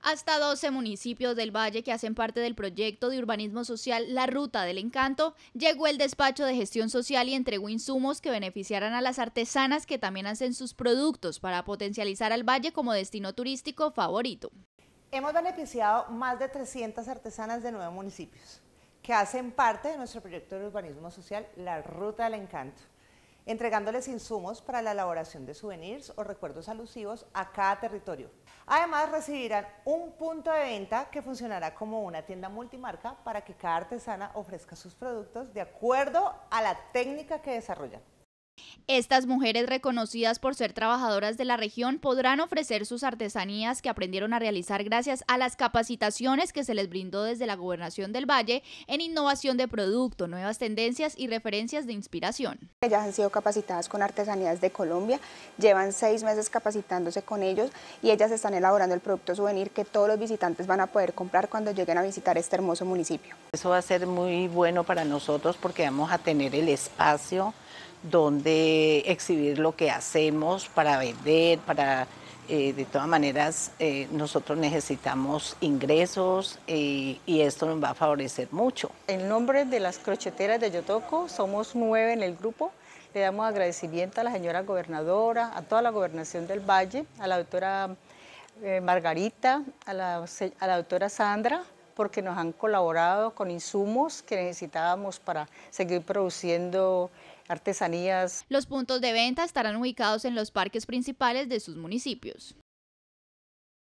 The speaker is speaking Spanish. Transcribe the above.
hasta 12 municipios del valle que hacen parte del proyecto de urbanismo social La Ruta del Encanto, llegó el despacho de gestión social y entregó insumos que beneficiarán a las artesanas que también hacen sus productos para potencializar al valle como destino turístico favorito. Hemos beneficiado más de 300 artesanas de nueve municipios que hacen parte de nuestro proyecto de urbanismo social La Ruta del Encanto entregándoles insumos para la elaboración de souvenirs o recuerdos alusivos a cada territorio. Además, recibirán un punto de venta que funcionará como una tienda multimarca para que cada artesana ofrezca sus productos de acuerdo a la técnica que desarrolla. Estas mujeres reconocidas por ser trabajadoras de la región podrán ofrecer sus artesanías que aprendieron a realizar gracias a las capacitaciones que se les brindó desde la Gobernación del Valle en innovación de producto, nuevas tendencias y referencias de inspiración. Ellas han sido capacitadas con artesanías de Colombia, llevan seis meses capacitándose con ellos y ellas están elaborando el producto souvenir que todos los visitantes van a poder comprar cuando lleguen a visitar este hermoso municipio. Eso va a ser muy bueno para nosotros porque vamos a tener el espacio donde exhibir lo que hacemos para vender, para... Eh, de todas maneras, eh, nosotros necesitamos ingresos eh, y esto nos va a favorecer mucho. En nombre de las crocheteras de Yotoco, somos nueve en el grupo. Le damos agradecimiento a la señora gobernadora, a toda la gobernación del Valle, a la doctora Margarita, a la doctora Sandra, porque nos han colaborado con insumos que necesitábamos para seguir produciendo artesanías. Los puntos de venta estarán ubicados en los parques principales de sus municipios.